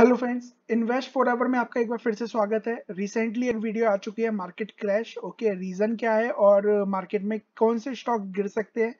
hello friends invest for ever में आपका एक बार फिर से स्वागत है रिसेंटली एक वीडियो आ चुकी है मार्केट क्रैश ओके रीजन क्या है और मार्केट में कौन से स्टॉक गिर सकते हैं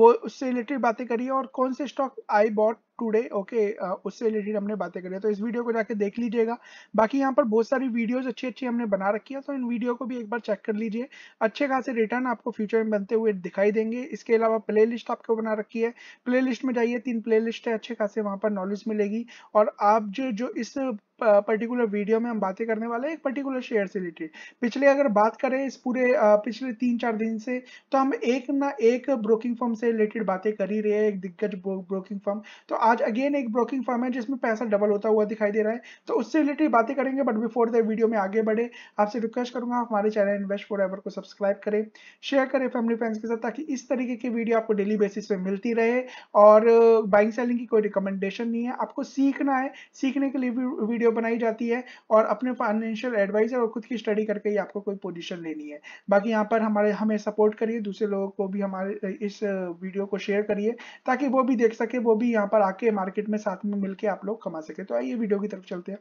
वो उससे रिलेटेड बातें करिए और कौन से stock I bought today okay uh, उससे रिलेटेड हमने बातें करी तो इस वीडियो को जाके देख लीजिएगा बाकी यहाँ पर बहुत सारी वीडियोज अच्छी अच्छी हमने बना रखी है तो इन वीडियो को भी एक बार चेक कर लीजिए अच्छे खासे रिटर्न आपको फ्यूचर में बनते हुए दिखाई देंगे इसके अलावा प्ले लिस्ट आपको बना रखी है प्ले लिस्ट में जाइए तीन प्ले लिस्ट है अच्छे खासे वहाँ पर नॉलेज मिलेगी और आप जो जो इस पर्टिकुलर वीडियो में हम बातें करने वाले हैं एक पर्टिकुलर शेयर से रिलेटेड पिछले अगर बात करें इस पूरे पिछले तीन चार दिन से तो हम एक ना एक ब्रोकिंग फर्म से रिलेटेड बातें कर ही रहे हैं एक दिग्गज ब्रोकिंग फर्म तो आज अगेन एक ब्रोकिंग फर्म है जिसमें पैसा डबल होता हुआ दिखाई दे रहा है तो उससे रिलेटेड बातें करेंगे बट बिफोर द वीडियो में आगे बढ़े आपसे रिक्वेस्ट करूंगा आप हमारे चैनल इन्वेस्ट फॉर एवर को सब्सक्राइब करें शेयर करें फैमिली फ्रेंड्स के साथ ताकि इस तरीके की वीडियो आपको डेली बेसिस पे मिलती रहे और बाइंग सेलिंग की कोई रिकमेंडेशन नहीं है आपको सीखना है सीखने के लिए वीडियो बनाई जाती है और अपने फाइनेंशियल एडवाइजर और खुद की स्टडी करके ही आपको कोई पोजिशन लेनी है बाकी यहाँ पर हमारे हमें सपोर्ट करिए दूसरे लोगों को भी हमारे इस वीडियो को शेयर करिए ताकि वो भी देख सके वो भी यहाँ पर आकर जाके मार्केट में साथ में मिलके आप लोग कमा सके तो आइए वीडियो की तरफ चलते हैं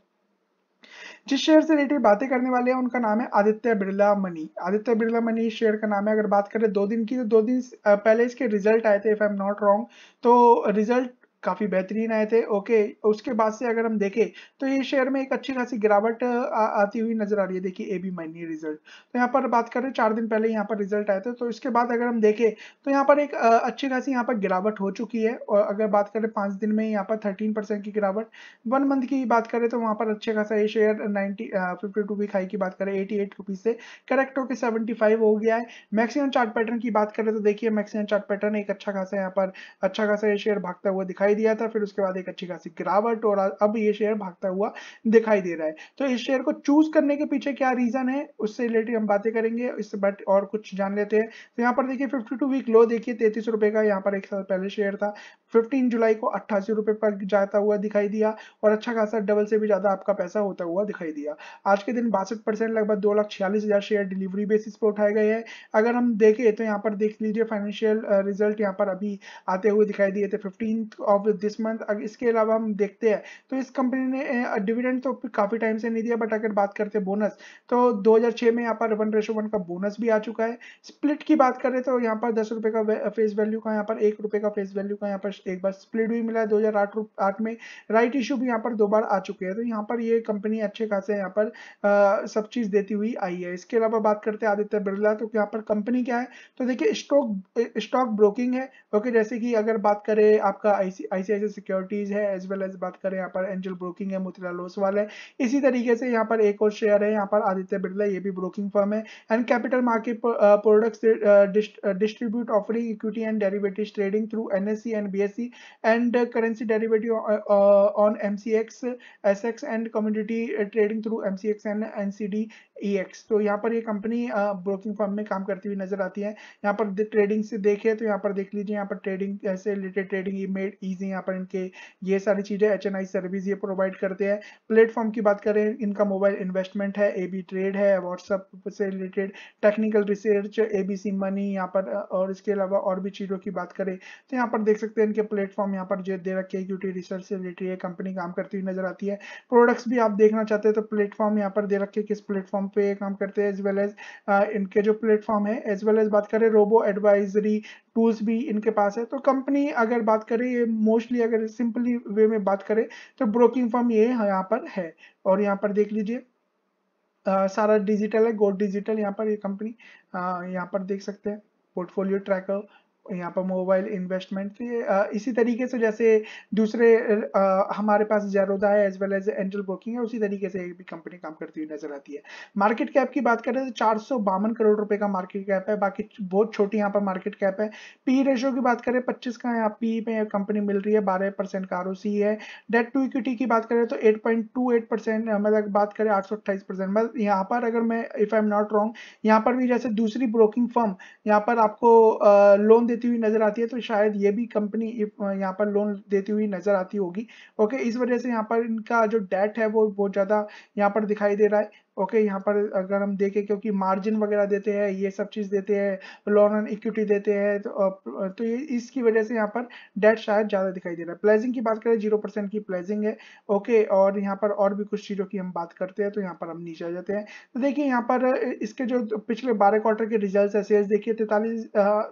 जिस शेयर से रिलेटेड बातें करने वाले हैं उनका नाम है Aditya Birla money Aditya Birla money share का नाम है अगर बात करें दो दिन की तो दो दिन पहले इसके रिजल्ट आए थे if I am not wrong तो रिजल्ट काफ़ी बेहतरीन आए थे ओके उसके बाद से अगर हम देखें तो ये शेयर में एक अच्छी खासी गिरावट आती हुई नजर आ रही है देखिए ए बी माइनी रिजल्ट तो यहाँ पर बात करें चार दिन पहले यहाँ पर रिजल्ट आए थे तो इसके बाद अगर हम देखें तो यहाँ पर एक अच्छी खासी यहाँ पर गिरावट हो चुकी है और अगर बात करें पांच दिन में यहाँ पर थर्टीन परसेंट की गिरावट वन मंथ की बात करें तो वहां पर अच्छे खासा ये share ninety fifty two high की बात करें एटी एट रुपीज से करेक्ट होकर सेवेंटी फाइव हो गया है मैक्सिमम चार्ट पैटर्न की बात करें तो देखिए मैक्सिमम चार्ट पैटर्न एक अच्छा खासा यहाँ पर अच्छा खासा ये शेयर भागता हुआ दिखाई दिखाई दिया था फिर उसके बाद एक अच्छी खासी गिरावट और अब ये शेयर भागता हुआ दिखाई दे रहा है तो इस शेयर को चूज करने के पीछे क्या रीजन है उससे रिलेटेड हम बातें करेंगे इससे बट और कुछ जान लेते हैं तो यहाँ पर देखिए फिफ्टी वीक लो देखिए तैतीस का यहाँ पर एक साल पहले शेयर था फिफ्टीन जुलाई को अट्ठासी रुपए पर जाता हुआ दिखाई दिया और अच्छा खासा डबल से भी ज्यादा आपका पैसा होता हुआ दिखाई दिया आज के दिन बासठ परसेंट लगभग दो लाख छियालीस हजार शेयर डिलीवरी बेसिस पर उठाए गए हैं अगर हम देखें तो यहाँ पर देख लीजिए फाइनेंशियल रिजल्ट uh, यहाँ पर अभी आते हुए दिखाई दिए थे फिफ्टीन ऑफ दिस मंथ इसके अलावा हम देखते हैं तो इस कंपनी ने डिविडेंड uh, तो काफी टाइम से नहीं दिया बट अगर बात करते बोनस तो दो में यहाँ पर वन रेशो वन का बोनस भी आ चुका है स्प्लिट की बात करें तो यहाँ पर दस रुपए का फेस uh, वैल्यू का यहाँ पर एक रुपए का फेस वैल्यू का यहाँ पर एक बार स्प्लिट भी मिला है दो हजार में राइट इशू भी यहाँ पर दो बार आ चुके हैं तो यहाँ पर ये कंपनी अच्छे खासे यहाँ पर आ, सब चीज देती हुई आई है इसके अलावा बात करते हैं आदित्य बिरला तो यहाँ पर कंपनी क्या है तो देखिए स्टॉक स्टॉक ब्रोकिंग है ओके जैसे कि अगर बात करें आपका आईसीआईसी सिक्योरिटीज है एज वेल एज बात करें यहाँ पर एंजल ब्रोकिंग है मोतीलाल ओसवाल है इसी तरीके से यहाँ पर एक और शेयर है यहाँ पर आदित्य बिरला ये भी ब्रोकिंग फर्म है and capital market products distribute offering equity and derivative trading through NSC and BS CSE and uh, currency derivative uh, uh, on MCX, SX and commodity trading through MCX and NCD E e X तो यहाँ पर ये company broking firm में काम करती हुई नजर आती है यहाँ पर ट्रेडिंग से देखें तो यहाँ पर देख लीजिए यहाँ पर ट्रेडिंग से related trading E made easy यहाँ पर इनके ये सारी चीज़ें एच एन आई सर्विस ये प्रोवाइड करते हैं प्लेटफॉर्म की बात करें इनका मोबाइल इन्वेस्टमेंट है ए बी ट्रेड है व्हाट्सअप से related technical research A B C money यहाँ पर और इसके अलावा और भी चीज़ों की बात करें तो यहाँ पर देख सकते हैं इनके प्लेटफॉर्म यहाँ पर जो दे रखे क्यूटी रिसर्च से रिलेटेड ये कंपनी काम करती हुई नजर आती है प्रोडक्ट्स भी आप देखना चाहते हैं तो प्लेटफॉर्म यहाँ पर दे रखे किस प्लेटफॉर्म पे काम करते हैं एज वेल एज इनके जो प्लेटफॉर्म है एज वेल एज बात करें रोबो एडवाइजरी टूल्स भी इनके पास है तो कंपनी अगर बात करें ये मोस्टली अगर सिंपली वे में बात करें तो ब्रोकिंग फॉर्म ये यहाँ पर है और यहाँ पर देख लीजिए uh, सारा डिजिटल है गोड डिजिटल यहाँ पर ये कंपनी uh, यहाँ पर देख सकते हैं पोर्टफोलियो ट्रैकर यहाँ पर मोबाइल इन्वेस्टमेंट तो इसी तरीके से जैसे दूसरे हमारे पास जैरोदा है as well as Angel Broking है उसी तरीके से एक भी कंपनी काम करती हुई नजर आती है मार्केट कैप की बात करें तो चार करोड़ रुपए का मार्केट कैप है बाकी बहुत छोटी यहाँ पर मार्केट कैप है पी रेशो e की बात करें पच्चीस का यहाँ पी में कंपनी मिल रही है बारह परसेंट का आर है डेट टू इक्विटी की बात करें तो eight point two eight percent मतलब बात करें आठ सौ परसेंट मतलब यहाँ पर अगर मैं if I am not wrong यहाँ पर भी जैसे दूसरी ब्रोकिंग फर्म यहाँ पर आपको लोन दे देती हुई नजर आती है तो शायद ये भी कंपनी यहाँ पर लोन देती हुई नजर आती होगी ओके इस वजह से यहाँ पर इनका जो डेट है वो बहुत ज़्यादा यहाँ पर दिखाई दे रहा है ओके यहाँ पर अगर हम देखें क्योंकि मार्जिन वगैरह देते हैं ये सब चीज़ देते हैं लॉन ऑन इक्विटी देते हैं तो, तो ये इसकी वजह से यहाँ पर डेट शायद ज़्यादा दिखाई दे रहा है प्लेजिंग की बात करें जीरो परसेंट की प्लेजिंग है ओके और यहाँ पर और भी कुछ चीज़ों की हम बात करते हैं तो यहाँ पर हम नीचे आ जाते हैं तो देखिए यहाँ पर इसके जो पिछले बारह क्वार्टर के रिजल्ट है सेल्स देखिए तैतालीस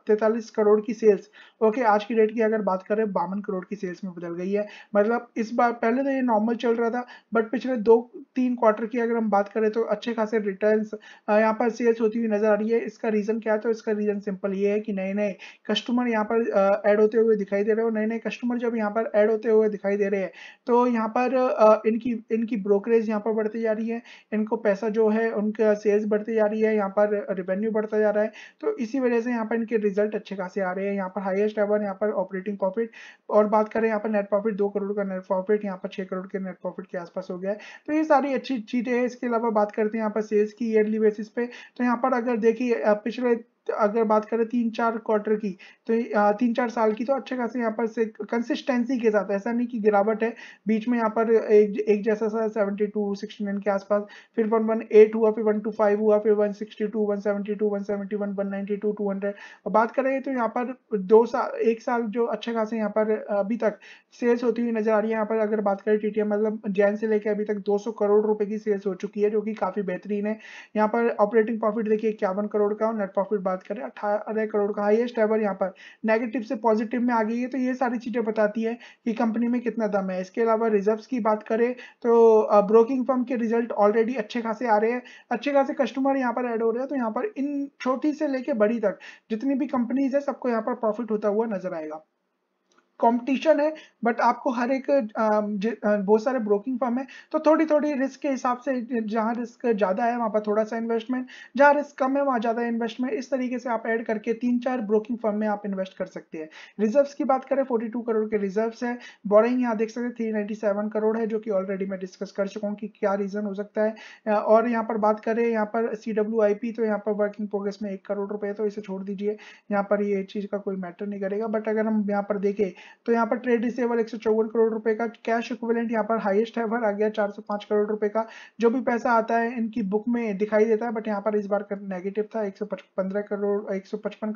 तैतालीस करोड़ की सेल्स ओके आज की डेट की अगर बात करें बावन करोड़ की सेल्स में बदल गई है मतलब इस बार पहले तो ये नॉर्मल चल रहा था बट पिछले दो तीन क्वार्टर की अगर हम बात करें तो अच्छे खासे रिटर्न्स यहाँ पर सेल्स होती हुई नजर आ रही है इसका रीजन क्या है तो इसका रीजन सिंपल ये है कि नए नए कस्टमर यहाँ पर ऐड होते हुए दिखाई दे रहे हैं नए नए कस्टमर जब यहाँ पर ऐड होते हुए दिखाई दे रहे हैं तो यहाँ पर इनकी इनकी ब्रोकरेज यहाँ पर बढ़ती जा रही है इनको पैसा जो है उनका सेल्स बढ़ती जा रही है यहाँ पर रिवेन्यू बढ़ता जा रहा है तो इसी वजह से यहाँ पर इनके रिजल्ट अच्छे खासे आ रहे हैं यहाँ पर हाइएस्ट एवर यहाँ पर ऑपरेटिंग प्रॉफिट और बात करें यहाँ पर नेट प्रॉफिट दो करोड़ का नेट प्रॉफिट यहाँ पर छह करोड़ के नेट प्रॉफिट के आसपास हो गया है तो ये सारी अच्छी चीजें हैं इसके अलावा बात करते हैं यहाँ पर सेल्स की ईयरली बेसिस पे तो यहाँ पर अगर देखिए पिछले अगर बात करें तीन चार क्वार्टर की तो तीन चार साल की तो अच्छे खासे यहाँ पर से कंसिस्टेंसी के साथ ऐसा नहीं कि गिरावट है बीच में यहाँ पर एक एक जैसा सा सेवेंटी टू सिक्सटी नाइन के आसपास फिर वन वन एट हुआ फिर वन टू फाइव हुआ फिर one sixty two one seventy two one seventy one one ninety two two hundred और बात करें तो यहाँ पर दो साल एक साल जो अच्छे खासे यहाँ पर अभी तक सेल्स होती हुई नजर आ रही है यहाँ पर अगर बात करें टी मतलब जैन से लेकर अभी तक दो करोड़ रुपये की सेल्स हो चुकी है जो कि काफी बेहतरीन है यहाँ पर ऑपरेटिंग प्रॉफिट देखिए इक्यावन करोड़ का और नेट प्रॉफिट बात करें अठारह करोड़ का हाईएस्ट एवर यहाँ पर नेगेटिव से पॉजिटिव में आ गई है तो ये सारी चीज़ें बताती है कि कंपनी में कितना दम है इसके अलावा रिजर्व्स की बात करें तो ब्रोकिंग फर्म के रिजल्ट ऑलरेडी अच्छे खासे आ रहे हैं अच्छे खासे कस्टमर यहाँ पर ऐड हो रहे हैं तो यहाँ पर इन छोटी से लेकर बड़ी तक जितनी भी कंपनीज है सबको यहाँ पर प्रॉफिट होता हुआ नजर आएगा कंपटीशन है बट आपको हर एक बहुत सारे ब्रोकिंग फर्म है तो थोड़ी थोड़ी रिस्क के हिसाब से जहाँ रिस्क ज़्यादा है वहाँ पर थोड़ा सा इन्वेस्टमेंट जहाँ रिस्क कम है वहाँ ज़्यादा इन्वेस्टमेंट इस तरीके से आप ऐड करके तीन चार ब्रोकिंग फर्म में आप इन्वेस्ट कर सकते हैं रिजर्व की बात करें फोर्टी करोड़ के रिजर्व्स है बोरिंग यहाँ देख सकते हैं सेवन करोड़ है जो कि ऑलरेडी मैं डिस्कस कर चुका हूँ कि क्या रीज़न हो सकता है और यहाँ पर बात करें यहाँ पर सी तो यहाँ पर वर्किंग प्रोग्रेस में एक करोड़ रुपये तो इसे छोड़ दीजिए यहाँ पर ये चीज़ का कोई मैटर नहीं करेगा बट अगर हम यहाँ पर देखें तो यहाँ पर ट्रेड रिसेबल एक करोड़ रुपए का कैश इक्विवेलेंट यहाँ पर हाईएस्ट है आ गया चार करोड़ रुपए का जो भी पैसा आता है इनकी बुक में दिखाई देता है बट यहाँ पर इस बार नेगेटिव था एक करोड़ एक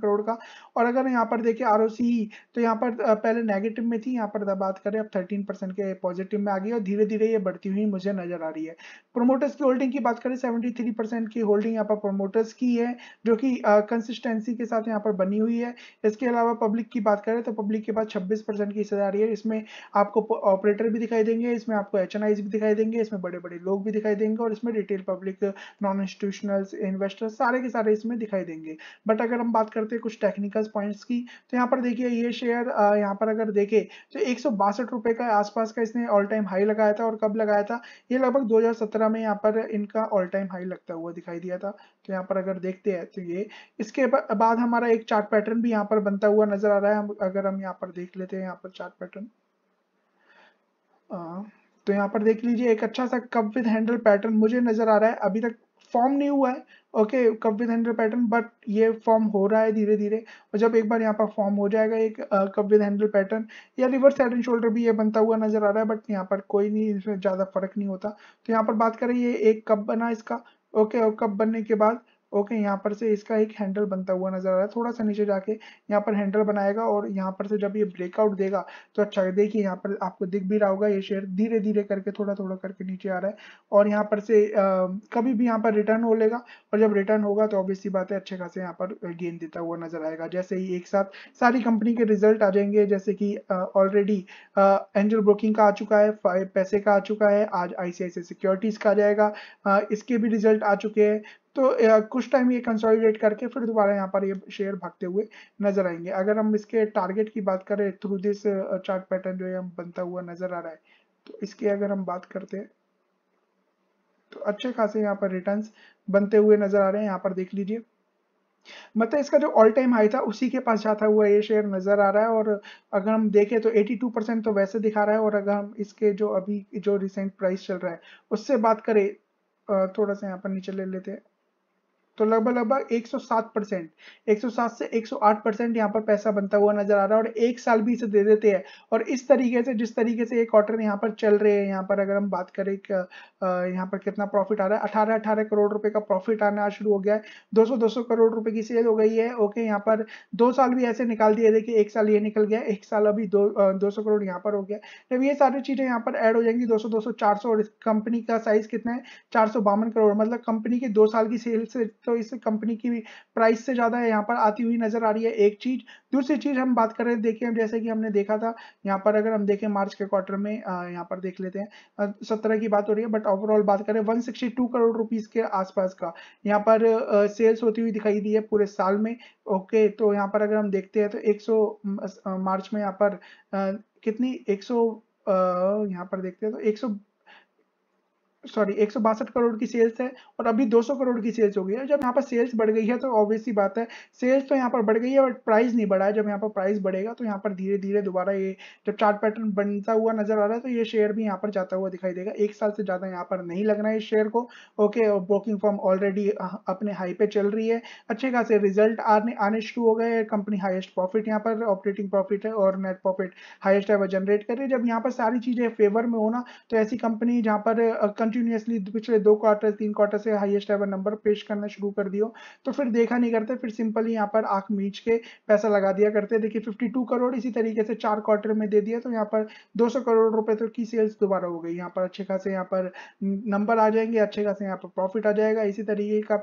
करोड़ का और अगर यहाँ पर देखिए आर e, तो यहाँ पर पहले नेगेटिव में थी यहाँ पर बात करें अब थर्टीन के पॉजिटिव में आ गई और धीरे धीरे ये बढ़ती हुई मुझे नजर आ रही है प्रोमोटर्स की होल्डिंग की बात करें सेवेंटी की होल्डिंग यहाँ पर प्रोमोटर्स की है जो कि कंसिस्टेंसी के साथ यहाँ पर बनी हुई है इसके अलावा पब्लिक की बात करें तो पब्लिक के पास छब्बीस परसेंट की हिस्सेदारी है इसमें आपको ऑपरेटर भी दिखाई देंगे इसमें आपको एच भी दिखाई देंगे इसमें बड़े बड़े लोग भी दिखाई देंगे और इसमें retail public non institutional investors सारे के सारे इसमें दिखाई देंगे बट अगर हम बात करते हैं कुछ टेक्निकल पॉइंट्स की तो यहाँ पर देखिए ये शेयर यहाँ पर अगर देखे तो एक रुपए का आसपास का इसने ऑल टाइम हाई लगाया था और कब लगाया था ये लगभग 2017 में यहाँ पर इनका ऑल टाइम हाई लगता हुआ दिखाई दिया था तो यहाँ पर अगर देखते हैं तो ये इसके बाद हमारा एक चार्ट पैटर्न भी यहाँ पर बनता हुआ नजर आ रहा है अगर हम यहाँ पर देख ले लेते हैं यहाँ पर चार्ट हाँ, पैटर्न तो यहाँ पर देख लीजिए एक अच्छा सा कप विद हैंडल पैटर्न मुझे नजर आ रहा है अभी तक फॉर्म नहीं हुआ है okay cup with handle pattern but ये फॉर्म हो रहा है धीरे धीरे और जब एक बार यहाँ पर फॉर्म हो जाएगा एक कप विद हैंडल पैटर्न या रिवर्स हेड एंड शोल्डर भी ये बनता हुआ नजर आ रहा है बट यहाँ पर कोई नहीं इसमें ज़्यादा फर्क नहीं होता तो यहाँ पर बात करें ये एक कप बना इसका ओके और कप बनने के बाद ओके okay, यहाँ पर से इसका एक हैंडल बनता हुआ नजर आ रहा है थोड़ा सा नीचे जाके यहाँ पर हैंडल बनाएगा और यहाँ पर से जब ये ब्रेकआउट देगा तो अच्छा देखिए यहाँ पर आपको दिख भी रहा होगा ये शेयर धीरे धीरे करके थोड़ा थोड़ा करके नीचे आ रहा है और यहाँ पर से आ, कभी भी यहाँ पर रिटर्न हो लेगा और जब रिटर्न होगा तो ऑब्वियसली बात है अच्छे खासे यहाँ पर गेन देता हुआ नजर आएगा जैसे ही एक साथ सारी कंपनी के रिजल्ट आ जाएंगे जैसे कि ऑलरेडी एंजल ब्रोकिंग का आ चुका है पैसे का आ चुका है आज आईसीआईसी सिक्योरिटीज का आ जाएगा इसके भी रिजल्ट आ चुके हैं तो कुछ टाइम ये कंसोलिडेट करके फिर दोबारा यहाँ पर ये शेयर भागते हुए नजर आएंगे अगर हम इसके टारगेट की बात करें थ्रू दिस चार्ट पैटर्न जो है बनता हुआ नजर आ रहा है तो इसकी अगर हम बात करते हैं तो अच्छे खासे यहाँ पर रिटर्न बनते हुए नजर आ रहे हैं यहाँ पर देख लीजिए मतलब इसका जो ऑल टाइम हाई था उसी के पास जाता हुआ ये शेयर नजर आ रहा है और अगर हम देखें तो 82 परसेंट तो वैसे दिखा रहा है और अगर हम इसके जो अभी जो रिसेंट प्राइस चल रहा है उससे बात करें थोड़ा सा यहाँ पर नीचे ले लेते हैं तो लगभग लगभग 107 परसेंट 107 से 108 परसेंट यहाँ पर पैसा बनता हुआ नजर आ रहा है और एक साल भी इसे दे देते हैं और इस तरीके से जिस तरीके से ये क्वार्टर यहाँ पर चल रहे हैं यहाँ पर अगर हम बात करें यहाँ पर कितना प्रॉफिट आ रहा है अठारह अठारह करोड़ रुपए का प्रॉफिट आना शुरू हो गया है दो सौ दो सौ करोड़ रुपए की सेल हो गई है ओके यहाँ पर दो साल भी ऐसे निकाल दिए देखिए एक साल ये निकल गया एक साल अभी दो दो सौ करोड़ यहाँ पर हो गया जब ये सारी चीजें यहाँ पर एड हो जाएंगी दो सौ दो सौ चार सौ और कंपनी का साइज कितना है चार सौ बावन करोड़ मतलब कंपनी के दो साल की सेल से तो इस कंपनी की प्राइस से ज़्यादा यहाँ पर आती हुई नजर आ रही है एक चीज़ दूसरी चीज़ हम बात करें हम जैसे कि हमने देखा था यहाँ पर अगर हम देखें मार्च के क्वार्टर में यहाँ पर देख लेते हैं सत्रह की बात हो रही है बट ओवरऑल बात करें वन करोड़ रुपीज़ के आसपास का यहाँ पर सेल्स होती हुई दिखाई दी है पूरे साल में ओके तो यहाँ पर अगर हम देखते हैं तो एक मार्च में यहाँ पर कितनी 100 यहाँ पर देखते हैं तो एक सॉरी एक करोड़ की सेल्स है और अभी 200 करोड़ की सेल्स हो गई है जब यहाँ पर सेल्स बढ़ गई है तो ऑब्वियसली बात है सेल्स तो यहाँ पर बढ़ गई है बट प्राइस नहीं बढ़ा है जब यहाँ पर प्राइस बढ़ेगा तो यहाँ पर धीरे धीरे दोबारा ये जब चार्ट पैटर्न बनता हुआ नजर आ रहा है तो ये शेयर भी यहाँ पर जाता हुआ दिखाई देगा एक साल से ज़्यादा यहाँ पर नहीं लगना है इस शेयर को ओके ब्रोकिंग फॉर्म ऑलरेडी अपने हाई पे चल रही है अच्छे खासे रिजल्ट आने आने शुरू हो गए कंपनी हाइस्ट प्रॉफिट यहाँ पर ऑपरेटिंग प्रॉफिट है और नेट प्रॉफिट हाइस्ट है जनरेट कर रही है जब यहाँ पर सारी चीज़ें फेवर में होना तो ऐसी कंपनी जहाँ पर कंटिन्यूसली पिछले दो क्वार्टर तीन क्वार्टर से हाईएस्ट एवर नंबर पेश करना शुरू कर दियो तो फिर देखा नहीं करते फिर सिंपली यहाँ पर आंख मीच के पैसा लगा दिया करते देखिए टू करोड़ इसी तरीके से चार क्वार्टर में दे दिया तो यहाँ पर सौ करोड़ रुपए तो की सेल्स दोबारा हो गई यहाँ पर अच्छे खासे यहाँ पर नंबर आ जाएंगे अच्छे खासे यहाँ पर प्रॉफिट आ जाएगा इसी तरीके का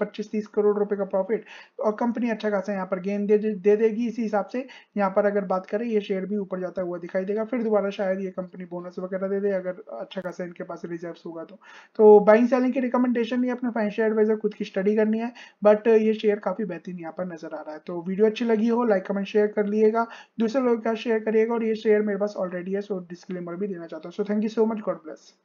पच्चीस तीस करोड़ रुपए का प्रॉफिट और कंपनी अच्छा खासा यहाँ पर गेन दे, दे देगी इसी हिसाब से यहाँ पर अगर बात करें ये शेयर भी ऊपर जाता हुआ दिखाई देगा फिर दोबारा शायद ये कंपनी बोनस वगैरह दे दे अगर अच्छा खासा इनके पास रिजर्व प्रॉफिट्स होगा तो तो बाइंग सेलिंग की रिकमेंडेशन नहीं अपने फाइनेंशियल एडवाइजर खुद की स्टडी करनी है बट ये शेयर काफ़ी बेहतरीन यहाँ पर नजर आ रहा है तो वीडियो अच्छी लगी हो लाइक कमेंट शेयर कर लिएगा दूसरे लोगों के साथ शेयर करिएगा और ये शेयर मेरे पास ऑलरेडी है सो डिस्क्लेमर भी देना चाहता हूँ so thank you so much God bless